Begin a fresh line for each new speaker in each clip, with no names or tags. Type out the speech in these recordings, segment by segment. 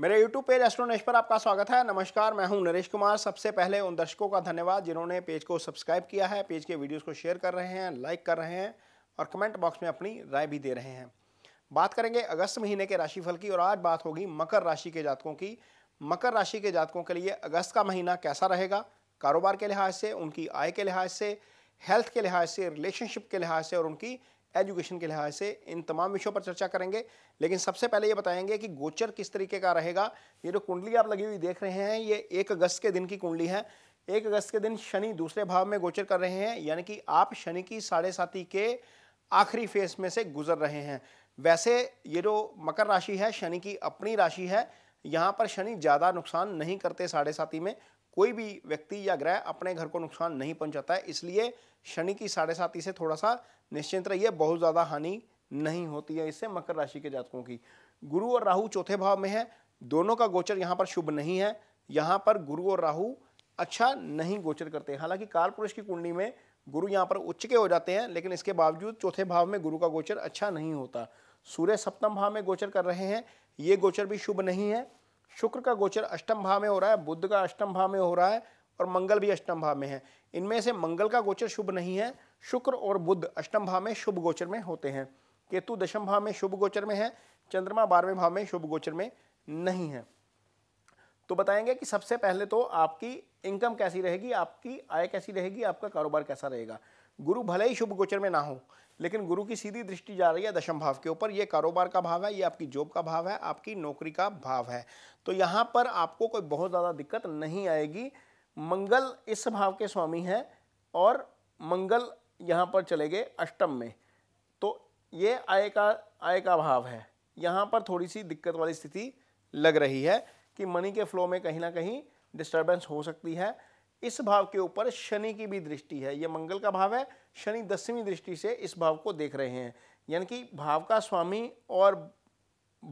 मेरे YouTube page एस्ट्रोनेश पर आपका स्वागत है नमस्कार मैं हूं नरेश कुमार सबसे पहले उन दर्शकों का धन्यवाद जिन्होंने पेज को सब्सक्राइब किया है पेज के वीडियोस को शेयर कर रहे हैं लाइक कर रहे हैं और कमेंट बॉक्स में अपनी राय भी दे रहे हैं बात करेंगे अगस्त महीने के राशिफल की और आज बात होगी मकर राशि के जातकों की मकर राशि के जातकों के लिए अगस्त का महीना कैसा रहेगा कारोबार के लिहाज से उनकी आय के लिहाज से हेल्थ के लिहाज से रिलेशनशिप के लिहाज से और उनकी एजुकेशन के लिहाज से इन तमाम विषयों पर चर्चा करेंगे लेकिन सबसे पहले ये बताएंगे कि गोचर किस तरीके का रहेगा ये जो कुंडली आप लगी हुई देख रहे हैं ये एक अगस्त के दिन की कुंडली है एक अगस्त के दिन शनि दूसरे भाव में गोचर कर रहे हैं यानी कि आप शनि की साढ़े साथी के आखिरी फेस में से गुजर रहे हैं वैसे ये जो मकर राशि है शनि की अपनी राशि है यहाँ पर शनि ज़्यादा नुकसान नहीं करते साढ़े साथी में कोई भी व्यक्ति या ग्रह अपने घर को नुकसान नहीं पहुँचाता है इसलिए शनि की साढ़े साथी से थोड़ा सा निश्चिंत रहिए बहुत ज़्यादा हानि नहीं होती है इससे मकर राशि के जातकों की गुरु और राहु चौथे भाव में है दोनों का गोचर यहाँ पर शुभ नहीं है यहाँ पर गुरु और राहु अच्छा नहीं गोचर करते हालांकि काल पुरुष की कुंडली में गुरु यहाँ पर उच्च के हो जाते हैं लेकिन इसके बावजूद चौथे भाव में गुरु का गोचर अच्छा नहीं होता सूर्य सप्तम भाव में गोचर कर रहे हैं ये गोचर भी शुभ नहीं है शुक्र का गोचर अष्टम भाव में हो रहा है बुद्ध का अष्टम भाव में हो रहा है और मंगल भी अष्टम भाव में है इनमें से मंगल का गोचर शुभ नहीं है शुक्र और बुद्ध अष्टम भाव में शुभ गोचर में होते हैं केतु दशम भाव में शुभ गोचर में है चंद्रमा बारहवें भाव में शुभ गोचर में नहीं है तो बताएंगे कि सबसे पहले तो आपकी इनकम कैसी रहेगी आपकी आय कैसी रहेगी आपका कारोबार कैसा रहेगा गुरु भले ही शुभ गोचर में ना हो लेकिन गुरु की सीधी दृष्टि जा रही है दशम भाव के ऊपर ये कारोबार का भाव है ये आपकी जॉब का भाव है आपकी नौकरी का भाव है तो यहाँ पर आपको कोई बहुत ज़्यादा दिक्कत नहीं आएगी मंगल इस भाव के स्वामी हैं और मंगल यहाँ पर चले गए अष्टम में तो ये आय का आय का भाव है यहाँ पर थोड़ी सी दिक्कत वाली स्थिति लग रही है कि मनी के फ्लो में कहीं ना कहीं डिस्टर्बेंस हो सकती है इस भाव के ऊपर शनि की भी दृष्टि है यह मंगल का भाव है शनि दसवीं दृष्टि से इस भाव को देख रहे हैं यानी कि भाव का स्वामी और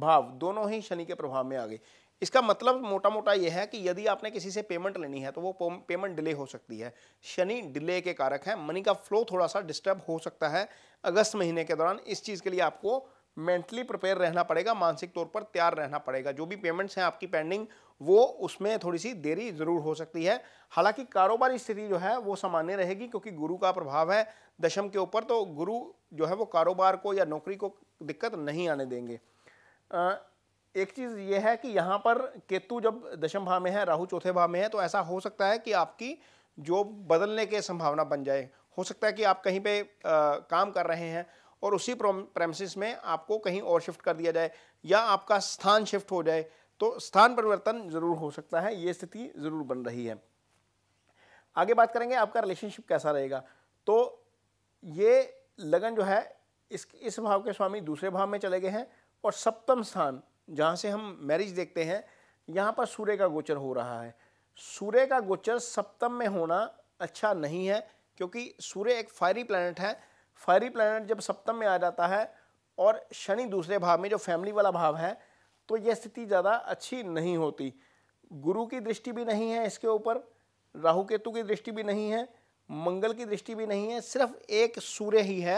भाव दोनों ही शनि के प्रभाव में आ गए इसका मतलब मोटा मोटा यह है कि यदि आपने किसी से पेमेंट लेनी है तो वो पेमेंट डिले हो सकती है शनि डिले के कारक है मनी का फ्लो थोड़ा सा डिस्टर्ब हो सकता है अगस्त महीने के दौरान इस चीज़ के लिए आपको मेंटली प्रिपेयर रहना पड़ेगा मानसिक तौर पर तैयार रहना पड़ेगा जो भी पेमेंट्स हैं आपकी पेंडिंग वो उसमें थोड़ी सी देरी ज़रूर हो सकती है हालांकि कारोबारी स्थिति जो है वो सामान्य रहेगी क्योंकि गुरु का प्रभाव है दशम के ऊपर तो गुरु जो है वो कारोबार को या नौकरी को दिक्कत नहीं आने देंगे एक चीज़ ये है कि यहाँ पर केतु जब दशम भाव में है राहु चौथे भाव में है तो ऐसा हो सकता है कि आपकी जॉब बदलने के संभावना बन जाए हो सकता है कि आप कहीं पे आ, काम कर रहे हैं और उसी प्रेमसिस में आपको कहीं और शिफ्ट कर दिया जाए या आपका स्थान शिफ्ट हो जाए तो स्थान परिवर्तन ज़रूर हो सकता है ये स्थिति ज़रूर बन रही है आगे बात करेंगे आपका रिलेशनशिप कैसा रहेगा तो ये लगन जो है इस इस भाव के स्वामी दूसरे भाव में चले गए हैं और सप्तम स्थान जहाँ से हम मैरिज देखते हैं यहाँ पर सूर्य का गोचर हो रहा है सूर्य का गोचर सप्तम में होना अच्छा नहीं है क्योंकि सूर्य एक फायरी प्लानट है फायरी प्लैनेट जब सप्तम में आ जाता है और शनि दूसरे भाव में जो फैमिली वाला भाव है तो यह स्थिति ज़्यादा अच्छी नहीं होती गुरु की दृष्टि भी नहीं है इसके ऊपर राहु केतु की दृष्टि भी नहीं है मंगल की दृष्टि भी नहीं है सिर्फ एक सूर्य ही है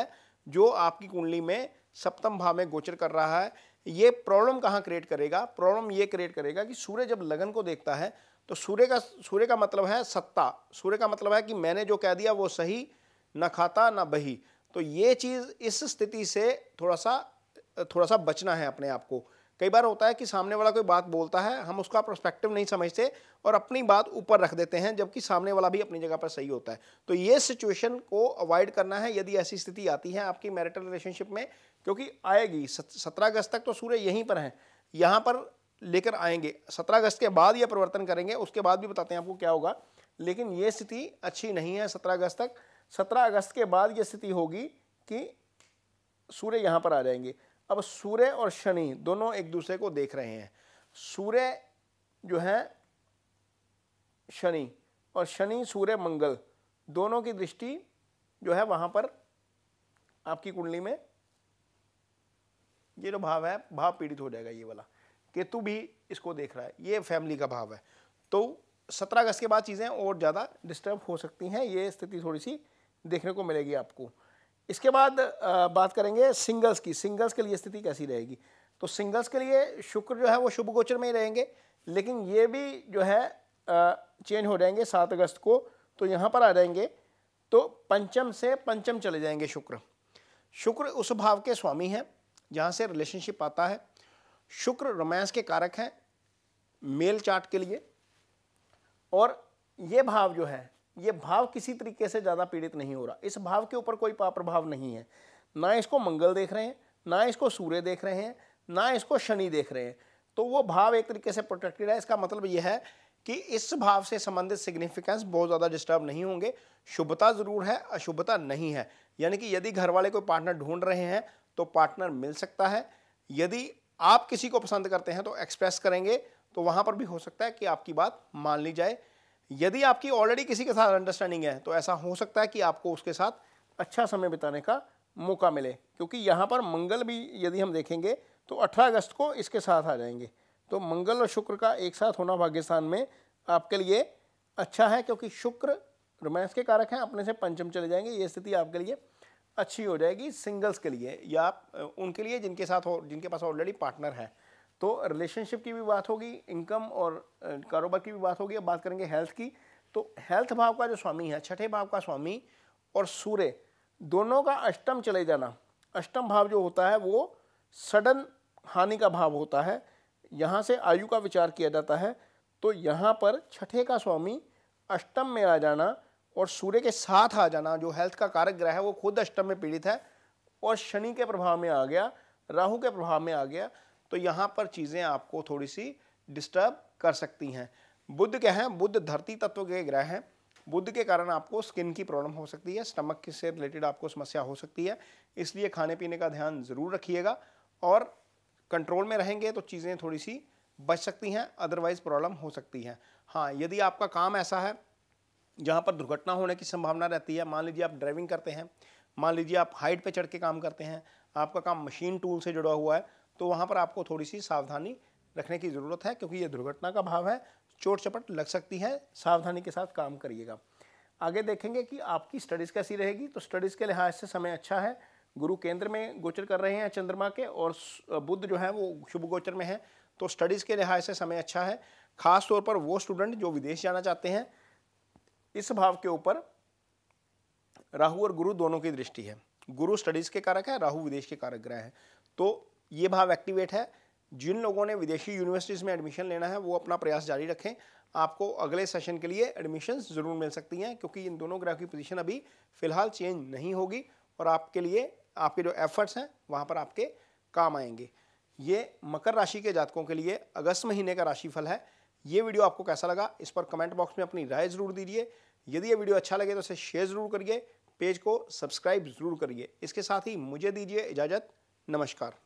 जो आपकी कुंडली में सप्तम भाव में गोचर कर रहा है ये प्रॉब्लम कहाँ क्रिएट करेगा प्रॉब्लम ये क्रिएट करेगा कि सूर्य जब लगन को देखता है तो सूर्य का सूर्य का मतलब है सत्ता सूर्य का मतलब है कि मैंने जो कह दिया वो सही ना खाता ना बही तो ये चीज़ इस स्थिति से थोड़ा सा थोड़ा सा बचना है अपने आप को कई बार होता है कि सामने वाला कोई बात बोलता है हम उसका प्रस्पेक्टिव नहीं समझते और अपनी बात ऊपर रख देते हैं जबकि सामने वाला भी अपनी जगह पर सही होता है तो ये सिचुएशन को अवॉइड करना है यदि ऐसी स्थिति आती है आपकी मैरिटल रिलेशनशिप में क्योंकि आएगी सत्रह अगस्त तक तो सूर्य यहीं पर हैं यहाँ पर लेकर आएंगे सत्रह अगस्त के बाद यह परिवर्तन करेंगे उसके बाद भी बताते हैं आपको क्या होगा लेकिन ये स्थिति अच्छी नहीं है सत्रह अगस्त तक सत्रह अगस्त के बाद ये स्थिति होगी कि सूर्य यहाँ पर आ जाएंगे अब सूर्य और शनि दोनों एक दूसरे को देख रहे हैं सूर्य जो है शनि और शनि सूर्य मंगल दोनों की दृष्टि जो है वहाँ पर आपकी कुंडली में ये जो भाव है भाव पीड़ित हो जाएगा ये वाला केतु भी इसको देख रहा है ये फैमिली का भाव है तो सत्रह अगस्त के बाद चीज़ें और ज़्यादा डिस्टर्ब हो सकती हैं ये स्थिति थोड़ी सी देखने को मिलेगी आपको इसके बाद बात करेंगे सिंगल्स की सिंगल्स के लिए स्थिति कैसी रहेगी तो सिंगल्स के लिए शुक्र जो है वो शुभ गोचर में ही रहेंगे लेकिन ये भी जो है चेंज हो जाएंगे सात अगस्त को तो यहाँ पर आ जाएंगे तो पंचम से पंचम चले जाएंगे शुक्र शुक्र उस भाव के स्वामी हैं जहाँ से रिलेशनशिप आता है शुक्र रोमांस के कारक हैं मेल चार्ट के लिए और ये भाव जो है ये भाव किसी तरीके से ज़्यादा पीड़ित नहीं हो रहा इस भाव के ऊपर कोई प्रभाव नहीं है ना इसको मंगल देख रहे हैं ना इसको सूर्य देख रहे हैं ना इसको शनि देख रहे हैं तो वो भाव एक तरीके से प्रोटेक्टेड है इसका मतलब यह है कि इस भाव से संबंधित सिग्निफिकेंस बहुत ज़्यादा डिस्टर्ब नहीं होंगे शुभता ज़रूर है अशुभता नहीं है यानी कि यदि घर वाले कोई पार्टनर ढूंढ रहे हैं तो पार्टनर मिल सकता है यदि आप किसी को पसंद करते हैं तो एक्सप्रेस करेंगे तो वहाँ पर भी हो सकता है कि आपकी बात मान ली जाए यदि आपकी ऑलरेडी किसी के साथ अंडरस्टैंडिंग है तो ऐसा हो सकता है कि आपको उसके साथ अच्छा समय बिताने का मौका मिले क्योंकि यहाँ पर मंगल भी यदि हम देखेंगे तो 18 अगस्त को इसके साथ आ जाएंगे तो मंगल और शुक्र का एक साथ होना भाग्यस्थान में आपके लिए अच्छा है क्योंकि शुक्र रोमांस के कारक हैं अपने से पंचम चले जाएंगे ये स्थिति आपके लिए अच्छी हो जाएगी सिंगल्स के लिए या उनके लिए जिनके साथ हो जिनके पास ऑलरेडी पार्टनर है तो रिलेशनशिप की भी बात होगी इनकम और कारोबार की भी बात होगी अब बात करेंगे हेल्थ की तो हेल्थ भाव का जो स्वामी है छठे भाव का स्वामी और सूर्य दोनों का अष्टम चले जाना अष्टम भाव जो होता है वो सडन हानि का भाव होता है यहाँ से आयु का विचार किया जाता है तो यहाँ पर छठे का स्वामी अष्टम में आ जाना और सूर्य के साथ आ जाना जो हेल्थ का कारक ग्रह है वो खुद अष्टम में पीड़ित है और शनि के प्रभाव में आ गया राहु के प्रभाव में आ गया तो यहाँ पर चीज़ें आपको थोड़ी सी डिस्टर्ब कर सकती हैं बुद्ध क्या है बुद्ध धरती तत्व के ग्रह हैं बुद्ध के कारण आपको स्किन की प्रॉब्लम हो सकती है स्टमक से रिलेटेड आपको समस्या हो सकती है इसलिए खाने पीने का ध्यान ज़रूर रखिएगा और कंट्रोल में रहेंगे तो चीज़ें थोड़ी सी बच सकती हैं अदरवाइज़ प्रॉब्लम हो सकती है हाँ यदि आपका काम ऐसा है जहाँ पर दुर्घटना होने की संभावना रहती है मान लीजिए आप ड्राइविंग करते हैं मान लीजिए आप हाइट पर चढ़ के काम करते हैं आपका काम मशीन टूल से जुड़ा हुआ है तो वहाँ पर आपको थोड़ी सी सावधानी रखने की ज़रूरत है क्योंकि ये दुर्घटना का भाव है चोट चपट लग सकती है सावधानी के साथ काम करिएगा आगे देखेंगे कि आपकी स्टडीज़ कैसी रहेगी तो स्टडीज़ के लिहाज से समय अच्छा है गुरु केंद्र में गोचर कर रहे हैं चंद्रमा के और बुद्ध जो है वो शुभ गोचर में है तो स्टडीज़ के लिहाज से समय अच्छा है खास तौर पर वो स्टूडेंट जो विदेश जाना चाहते हैं इस भाव के ऊपर राहु और गुरु दोनों की दृष्टि है गुरु स्टडीज़ के कारक है राहु विदेश के कारक ग्रह है तो ये भाव एक्टिवेट है जिन लोगों ने विदेशी यूनिवर्सिटीज़ में एडमिशन लेना है वो अपना प्रयास जारी रखें आपको अगले सेशन के लिए एडमिशन ज़रूर मिल सकती हैं क्योंकि इन दोनों ग्रह की पोजीशन अभी फ़िलहाल चेंज नहीं होगी और आपके लिए आपके जो एफर्ट्स हैं वहाँ पर आपके काम आएंगे ये मकर राशि के जातकों के लिए अगस्त महीने का राशिफल है ये वीडियो आपको कैसा लगा इस पर कमेंट बॉक्स में अपनी राय ज़रूर दीजिए यदि ये वीडियो अच्छा लगे तो इसे शेयर ज़रूर करिए पेज को सब्सक्राइब ज़रूर करिए इसके साथ ही मुझे दीजिए इजाज़त नमस्कार